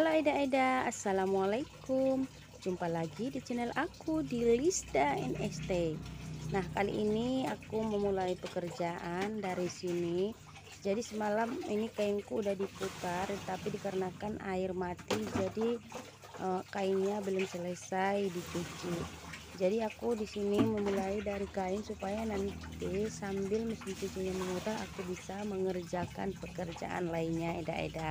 Halo Aida Aida, Assalamualaikum Jumpa lagi di channel aku di Lista NST Nah kali ini aku memulai pekerjaan dari sini Jadi semalam ini kainku udah diputar Tapi dikarenakan air mati Jadi uh, kainnya belum selesai dicuci Jadi aku di sini memulai dari kain Supaya nanti sambil mesin cucinya mengutang Aku bisa mengerjakan pekerjaan lainnya Aida Aida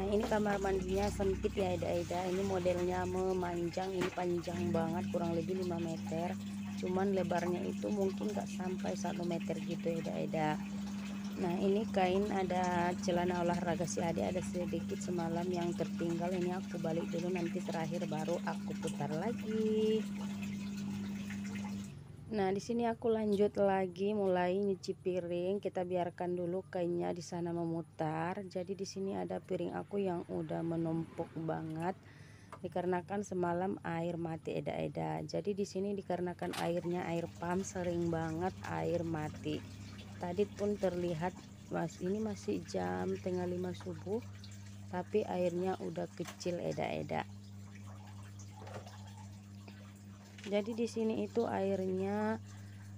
nah ini kamar mandinya sempit ya eda-eda ini modelnya memanjang ini panjang banget kurang lebih 5 meter cuman lebarnya itu mungkin gak sampai 1 meter gitu eda-eda nah ini kain ada celana olahraga si Ade ada sedikit semalam yang tertinggal ini aku balik dulu nanti terakhir baru aku putar lagi Nah, di sini aku lanjut lagi mulai nyuci piring. Kita biarkan dulu kainnya di sana memutar. Jadi di sini ada piring aku yang udah menumpuk banget dikarenakan semalam air mati eda-eda. Jadi di sini dikarenakan airnya air pam sering banget air mati. Tadi pun terlihat Mas ini masih jam tengah 5 subuh tapi airnya udah kecil eda-eda. jadi di sini itu airnya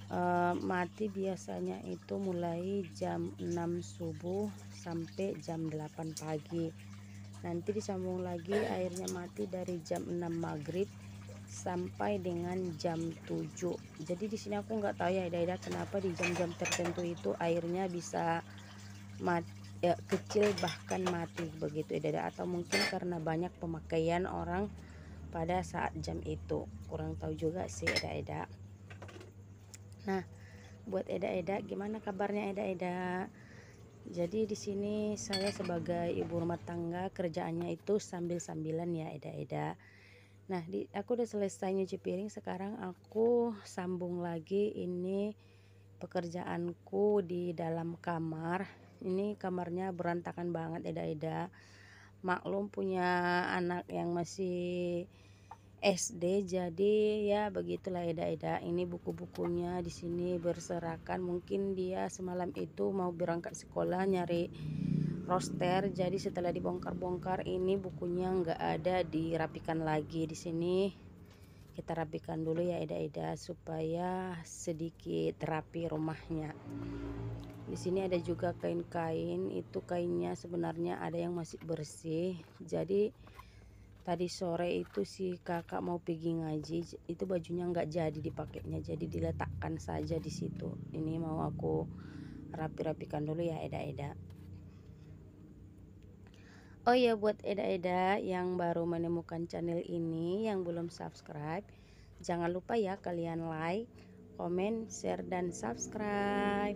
e, mati biasanya itu mulai jam 6 subuh sampai jam 8 pagi nanti disambung lagi airnya mati dari jam 6 maghrib sampai dengan jam 7 jadi di sini aku nggak tahu ya Ida-Ida kenapa di jam-jam tertentu itu airnya bisa mati ya, kecil bahkan mati begitu ya atau mungkin karena banyak pemakaian orang pada saat jam itu kurang tahu juga sih Eda-Eda nah buat Eda-Eda gimana kabarnya Eda-Eda jadi di sini saya sebagai ibu rumah tangga kerjaannya itu sambil-sambilan ya Eda-Eda nah di, aku udah selesai nyuci piring sekarang aku sambung lagi ini pekerjaanku di dalam kamar ini kamarnya berantakan banget Eda-Eda maklum punya anak yang masih SD jadi ya begitulah Eda-Eda ini buku-bukunya di sini berserakan mungkin dia semalam itu mau berangkat sekolah nyari roster jadi setelah dibongkar-bongkar ini bukunya nggak ada dirapikan lagi di sini kita rapikan dulu ya Eda-Eda supaya sedikit rapi rumahnya di sini ada juga kain-kain itu kainnya sebenarnya ada yang masih bersih jadi tadi sore itu si kakak mau pergi ngaji itu bajunya nggak jadi dipakainya jadi diletakkan saja di situ ini mau aku rapi-rapikan dulu ya Eda-Eda Oh ya buat Eda-Eda yang baru menemukan channel ini yang belum subscribe jangan lupa ya kalian like komen share dan subscribe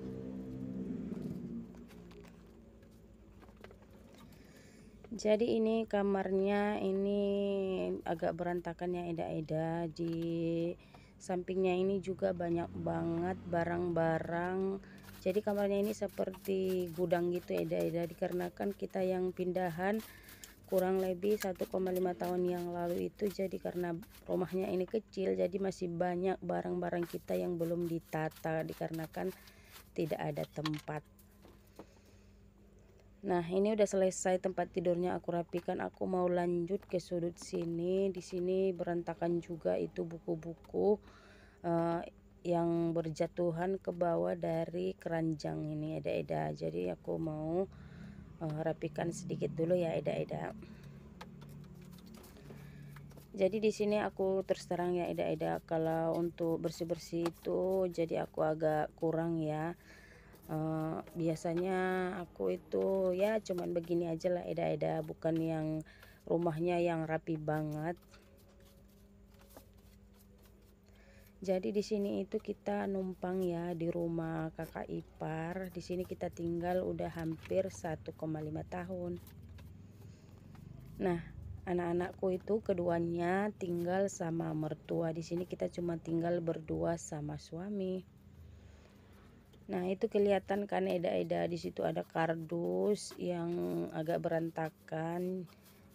jadi ini kamarnya ini agak berantakan ya Eda-Eda di sampingnya ini juga banyak banget barang-barang jadi kamarnya ini seperti gudang gitu Eda-Eda dikarenakan kita yang pindahan kurang lebih 1,5 tahun yang lalu itu jadi karena rumahnya ini kecil jadi masih banyak barang-barang kita yang belum ditata dikarenakan tidak ada tempat Nah, ini udah selesai tempat tidurnya aku rapikan. Aku mau lanjut ke sudut sini. Di sini berantakan juga itu buku-buku uh, yang berjatuhan ke bawah dari keranjang ini Eda-eda. Jadi aku mau uh, rapikan sedikit dulu ya Eda-eda. Jadi di sini aku terus terang ya Eda-eda kalau untuk bersih-bersih itu jadi aku agak kurang ya Eh, biasanya aku itu ya cuman begini aja lah eda-eda bukan yang rumahnya yang rapi banget jadi di sini itu kita numpang ya di rumah kakak ipar di sini kita tinggal udah hampir 1,5 tahun nah anak-anakku itu keduanya tinggal sama mertua di sini kita cuma tinggal berdua sama suami Nah, itu kelihatan kan eda-eda di situ ada kardus yang agak berantakan.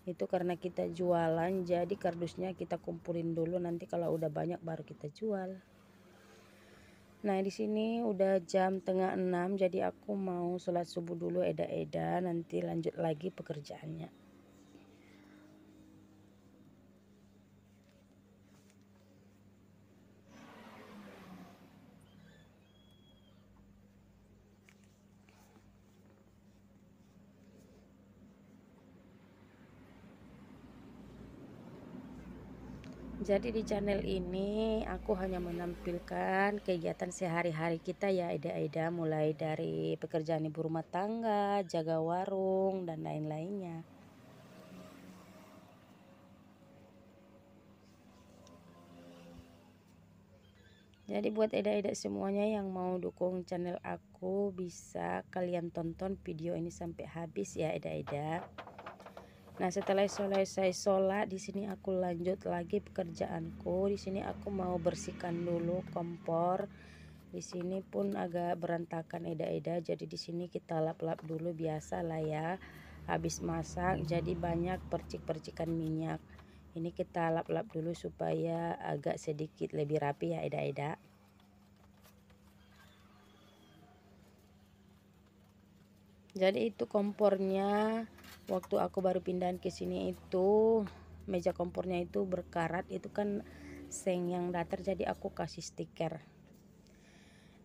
Itu karena kita jualan, jadi kardusnya kita kumpulin dulu nanti kalau udah banyak baru kita jual. Nah, di sini udah jam tengah enam jadi aku mau sholat subuh dulu eda-eda nanti lanjut lagi pekerjaannya. jadi di channel ini aku hanya menampilkan kegiatan sehari-hari kita ya Ida-Ida mulai dari pekerjaan ibu rumah tangga, jaga warung dan lain-lainnya. Jadi buat Ida-Ida semuanya yang mau dukung channel aku bisa kalian tonton video ini sampai habis ya Ida-Ida. Nah, setelah selesai sholat, di sini aku lanjut lagi pekerjaanku. Di sini aku mau bersihkan dulu kompor. Di sini pun agak berantakan eda-eda, jadi di sini kita lap-lap dulu biasa lah ya. Habis masak, jadi banyak percik-percikan minyak. Ini kita lap-lap dulu supaya agak sedikit lebih rapi ya eda-eda. jadi itu kompornya waktu aku baru pindahan ke sini itu meja kompornya itu berkarat itu kan seng yang datar jadi aku kasih stiker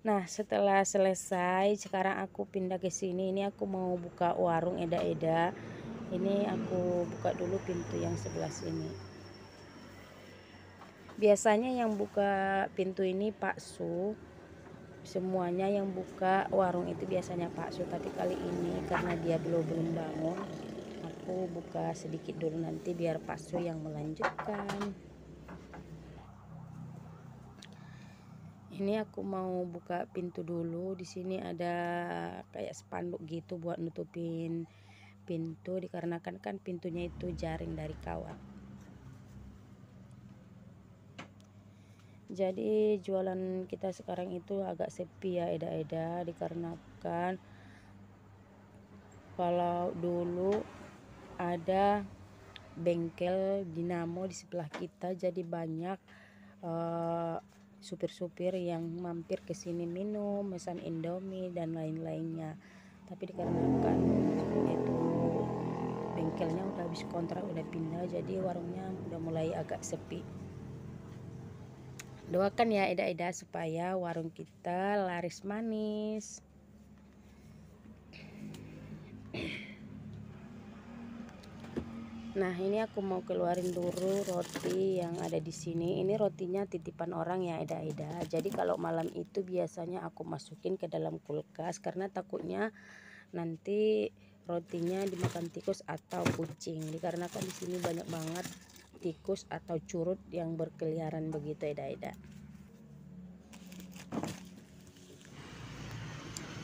nah setelah selesai sekarang aku pindah ke sini ini aku mau buka warung eda-eda ini aku buka dulu pintu yang sebelah sini biasanya yang buka pintu ini Pak Su semuanya yang buka warung itu biasanya Pak Su tapi kali ini karena dia belum belum bangun aku buka sedikit dulu nanti biar Pak Su yang melanjutkan ini aku mau buka pintu dulu di sini ada kayak spanduk gitu buat nutupin pintu dikarenakan kan pintunya itu jaring dari kawat jadi jualan kita sekarang itu agak sepi ya eda-eda dikarenakan kalau dulu ada bengkel dinamo di sebelah kita jadi banyak eh, supir-supir uh, yang mampir ke sini minum pesan indomie dan lain-lainnya tapi dikarenakan itu bengkelnya udah habis kontrak udah pindah jadi warungnya udah mulai agak sepi doakan ya Eda-Eda supaya warung kita laris manis nah ini aku mau keluarin dulu roti yang ada di sini ini rotinya titipan orang ya Eda-Eda jadi kalau malam itu biasanya aku masukin ke dalam kulkas karena takutnya nanti rotinya dimakan tikus atau kucing dikarenakan di sini banyak banget tikus atau curut yang berkeliaran begitu ya, daida.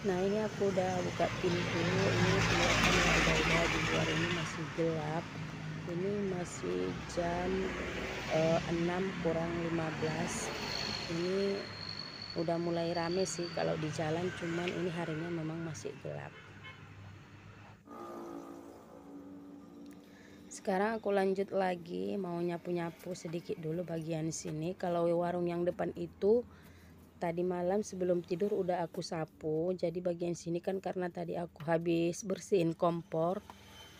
nah ini aku udah buka pintu ini kelihatan ya Daida di luar ini masih gelap ini masih jam eh, 6 kurang 15 ini udah mulai rame sih kalau di jalan cuman ini harinya memang masih gelap sekarang aku lanjut lagi mau nyapu-nyapu sedikit dulu bagian sini kalau warung yang depan itu tadi malam sebelum tidur udah aku sapu jadi bagian sini kan karena tadi aku habis bersihin kompor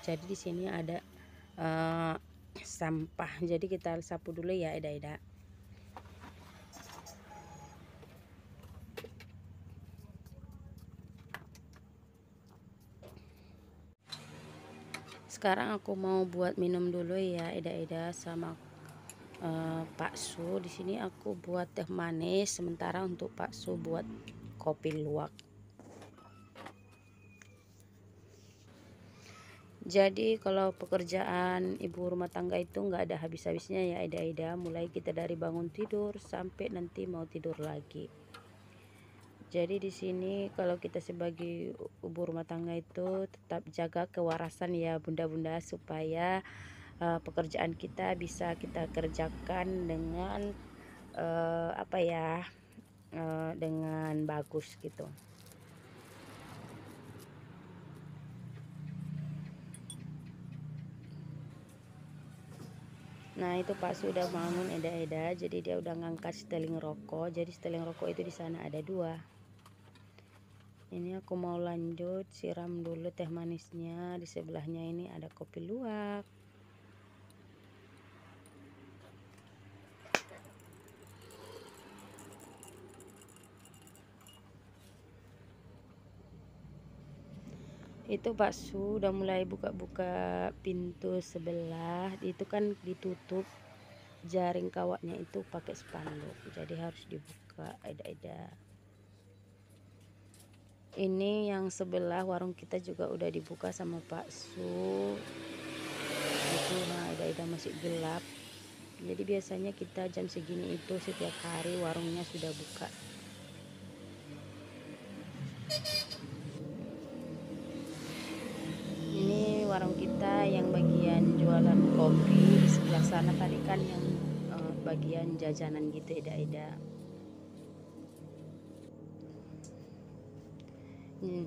jadi di sini ada uh, sampah jadi kita sapu dulu ya Eda-Eda sekarang aku mau buat minum dulu ya eda-eda sama uh, eh, su di sini aku buat teh manis sementara untuk pak su buat kopi luwak jadi kalau pekerjaan ibu rumah tangga itu nggak ada habis-habisnya ya eda-eda mulai kita dari bangun tidur sampai nanti mau tidur lagi jadi di sini kalau kita sebagai ibu rumah tangga itu tetap jaga kewarasan ya bunda-bunda supaya uh, pekerjaan kita bisa kita kerjakan dengan uh, apa ya uh, dengan bagus gitu Nah itu Pak sudah bangun eda-eda jadi dia udah ngangkat steling rokok jadi steling rokok itu di sana ada dua ini aku mau lanjut siram dulu teh manisnya di sebelahnya ini ada kopi luwak itu Pak Su udah mulai buka-buka pintu sebelah itu kan ditutup jaring kawatnya itu pakai spanduk jadi harus dibuka ada-ada ini yang sebelah warung kita juga udah dibuka sama Pak Su itu nah udah masih gelap jadi biasanya kita jam segini itu setiap hari warungnya sudah buka ini warung kita yang bagian jualan kopi di sebelah sana tadi kan yang eh, bagian jajanan gitu ida-ida eda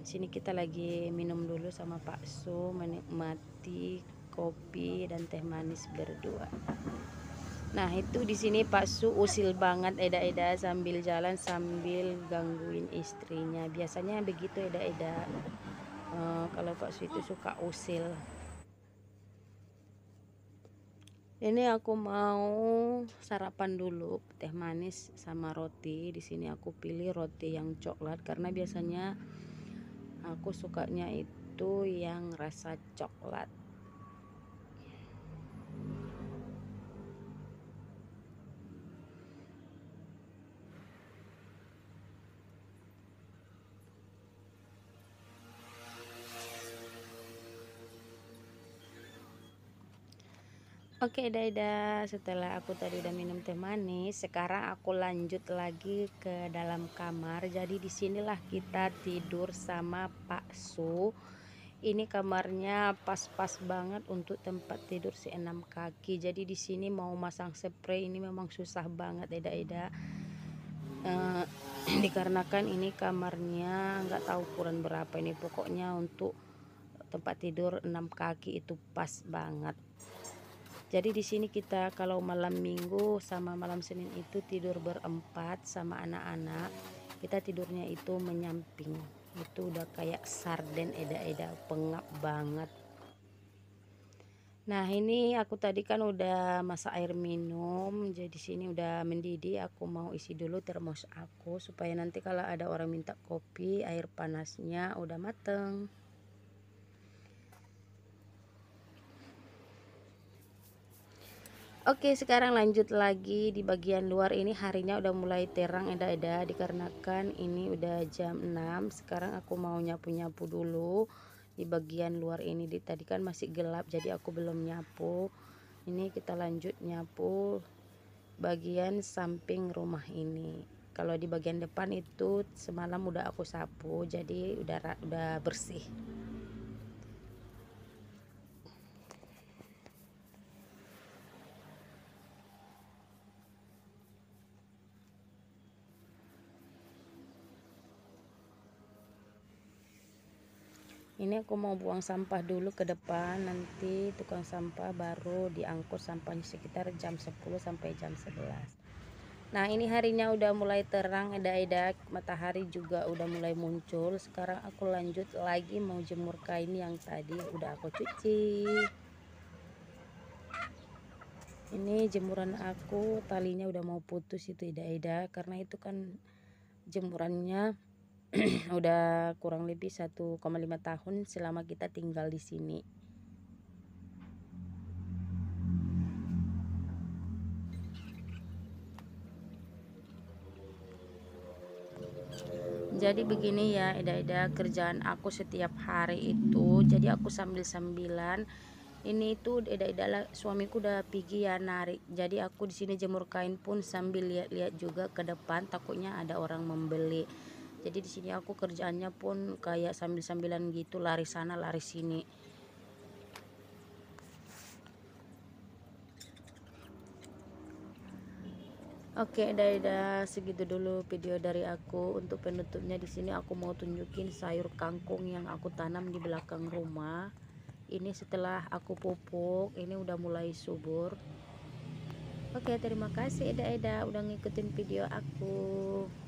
sini kita lagi minum dulu sama Pak Su menikmati kopi dan teh manis berdua. Nah, itu di sini Pak Su usil banget Eda-eda sambil jalan sambil gangguin istrinya. Biasanya begitu Eda-eda. E, kalau Pak Su itu suka usil. Ini aku mau sarapan dulu teh manis sama roti. Di sini aku pilih roti yang coklat karena biasanya aku sukanya itu yang rasa coklat Oke okay, Daida, setelah aku tadi udah minum teh manis, sekarang aku lanjut lagi ke dalam kamar. Jadi disinilah kita tidur sama Pak Su. Ini kamarnya pas-pas banget untuk tempat tidur si enam kaki. Jadi di sini mau masang spray ini memang susah banget Daida. Daida. E, dikarenakan ini kamarnya nggak tahu ukuran berapa ini pokoknya untuk tempat tidur enam kaki itu pas banget jadi di sini kita kalau malam minggu sama malam senin itu tidur berempat sama anak-anak kita tidurnya itu menyamping itu udah kayak sarden eda-eda pengap banget nah ini aku tadi kan udah masak air minum jadi sini udah mendidih aku mau isi dulu termos aku supaya nanti kalau ada orang minta kopi air panasnya udah mateng Oke sekarang lanjut lagi di bagian luar ini harinya udah mulai terang eda-eda dikarenakan ini udah jam 6 sekarang aku mau nyapu-nyapu dulu di bagian luar ini di, tadi kan masih gelap jadi aku belum nyapu ini kita lanjut nyapu bagian samping rumah ini kalau di bagian depan itu semalam udah aku sapu jadi udah udah bersih ini aku mau buang sampah dulu ke depan nanti tukang sampah baru diangkut sampahnya sekitar jam 10 sampai jam 11 nah ini harinya udah mulai terang ada eda matahari juga udah mulai muncul sekarang aku lanjut lagi mau jemur kain yang tadi udah aku cuci ini jemuran aku talinya udah mau putus itu eda-eda karena itu kan jemurannya udah kurang lebih 1,5 tahun selama kita tinggal di sini jadi begini ya eda-eda kerjaan aku setiap hari itu jadi aku sambil-sambilan ini itu eda-eda lah suamiku udah pergi ya narik jadi aku di sini jemur kain pun sambil lihat-lihat juga ke depan takutnya ada orang membeli jadi di sini aku kerjaannya pun kayak sambil-sambilan gitu lari sana lari sini Oke, okay, dah, dah segitu dulu video dari aku. Untuk penutupnya di sini aku mau tunjukin sayur kangkung yang aku tanam di belakang rumah. Ini setelah aku pupuk, ini udah mulai subur. Oke, okay, terima kasih Eda Eda udah ngikutin video aku.